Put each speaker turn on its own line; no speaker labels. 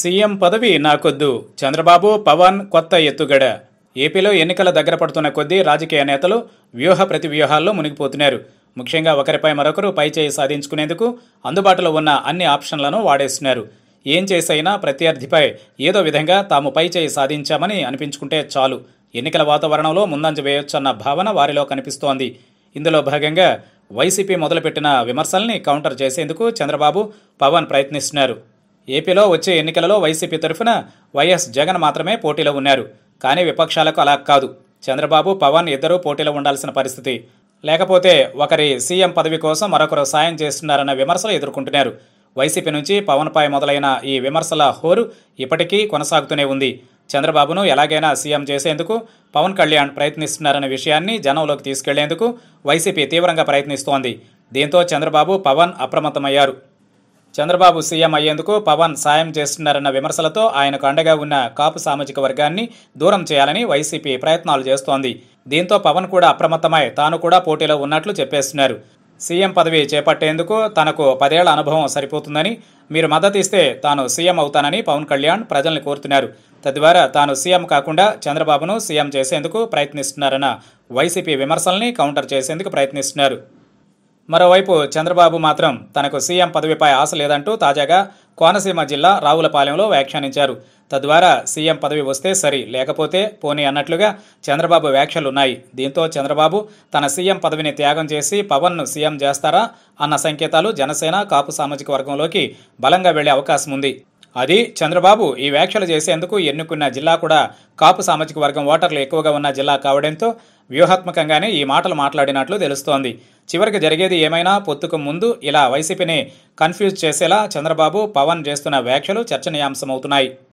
CM పదవి నాకొద్దు చంద్రబాబు పవన్ కొత్త ఎత్తుగడ ఏపీలో ఎన్నికల దగ్గర పడుతున్న కొద్దీ రాజకీయ నేతలు వ్యూహ ప్రతి వ్యూహాల్లో మునిగిపోతున్నారు ముఖ్యంగా ఒకరిపై మరొకరు పైచేయి సాధించుకునేందుకు అందుబాటులో ఉన్న అన్ని ఆప్షన్లను వాడేస్తున్నారు ఏం చేసైనా ప్రత్యర్థిపై ఏదో విధంగా తాము పైచేయి సాధించామని అనిపించుకుంటే చాలు ఎన్నికల వాతావరణంలో ముందంజ వేయొచ్చన్న భావన వారిలో కనిపిస్తోంది ఇందులో భాగంగా వైసీపీ మొదలుపెట్టిన విమర్శల్ని కౌంటర్ చేసేందుకు చంద్రబాబు పవన్ ప్రయత్నిస్తున్నారు ఏపీలో వచ్చే ఎన్నికలలో వైసీపీ తరఫున వైఎస్ జగన్ మాత్రమే పోటీలో ఉన్నారు కానీ విపక్షాలకు అలా కాదు చంద్రబాబు పవన్ ఇద్దరూ పోటీలో ఉండాల్సిన పరిస్థితి లేకపోతే ఒకరి సీఎం పదవి కోసం మరొకరు సాయం చేస్తున్నారన్న విమర్శలు ఎదుర్కొంటున్నారు వైసీపీ నుంచి పవన్పై మొదలైన ఈ విమర్శల హోరు ఇప్పటికీ కొనసాగుతూనే ఉంది చంద్రబాబును ఎలాగైనా సీఎం చేసేందుకు పవన్ కళ్యాణ్ ప్రయత్నిస్తున్నారన్న విషయాన్ని జనంలోకి తీసుకెళ్లేందుకు వైసీపీ తీవ్రంగా ప్రయత్నిస్తోంది దీంతో చంద్రబాబు పవన్ అప్రమత్తమయ్యారు చంద్రబాబు సీఎం అయ్యేందుకు పవన్ సాయం చేస్తున్నారన్న విమర్శలతో ఆయనకు అండగా ఉన్న కాపు సామాజిక వర్గాన్ని దూరం చేయాలని వైసీపీ ప్రయత్నాలు చేస్తోంది దీంతో పవన్ కూడా అప్రమత్తమై తాను కూడా పోటీలో ఉన్నట్లు చెప్పేస్తున్నారు సీఎం పదవి చేపట్టేందుకు తనకు పదేళ్ల అనుభవం సరిపోతుందని మీరు మద్దతు ఇస్తే తాను సీఎం అవుతానని పవన్ కళ్యాణ్ ప్రజల్ని కోరుతున్నారు తద్వారా తాను సీఎం కాకుండా చంద్రబాబును సీఎం చేసేందుకు ప్రయత్నిస్తున్నారన్న వైసీపీ విమర్శల్ని కౌంటర్ చేసేందుకు ప్రయత్నిస్తున్నారు మరోవైపు చంద్రబాబు మాత్రం తనకు సీఎం పదవిపై ఆశ లేదంటూ తాజాగా కోనసీమ జిల్లా రావులపాలెంలో వ్యాఖ్యానించారు తద్వారా సీఎం పదవి వస్తే సరి లేకపోతే పోనీ అన్నట్లుగా చంద్రబాబు వ్యాఖ్యలున్నాయి దీంతో చంద్రబాబు తన సీఎం పదవిని త్యాగం చేసి పవన్ను సీఎం చేస్తారా అన్న సంకేతాలు జనసేన కాపు సామాజిక వర్గంలోకి బలంగా వెళ్లే అవకాశం ఉంది అది చంద్రబాబు ఈ వ్యాఖ్యలు చేసేందుకు ఎన్నుకున్న జిల్లా కూడా కాపు సామాజిక వర్గం ఓటర్లు ఎక్కువగా ఉన్న జిల్లా కావడంతో వ్యూహాత్మకంగానే ఈ మాటలు మాట్లాడినట్లు తెలుస్తోంది చివరికి జరిగేది ఏమైనా పొత్తుకు ముందు ఇలా వైసీపీని కన్ఫ్యూజ్ చేసేలా చంద్రబాబు పవన్ చేస్తున్న వ్యాఖ్యలు చర్చనీయాంశమవుతున్నాయి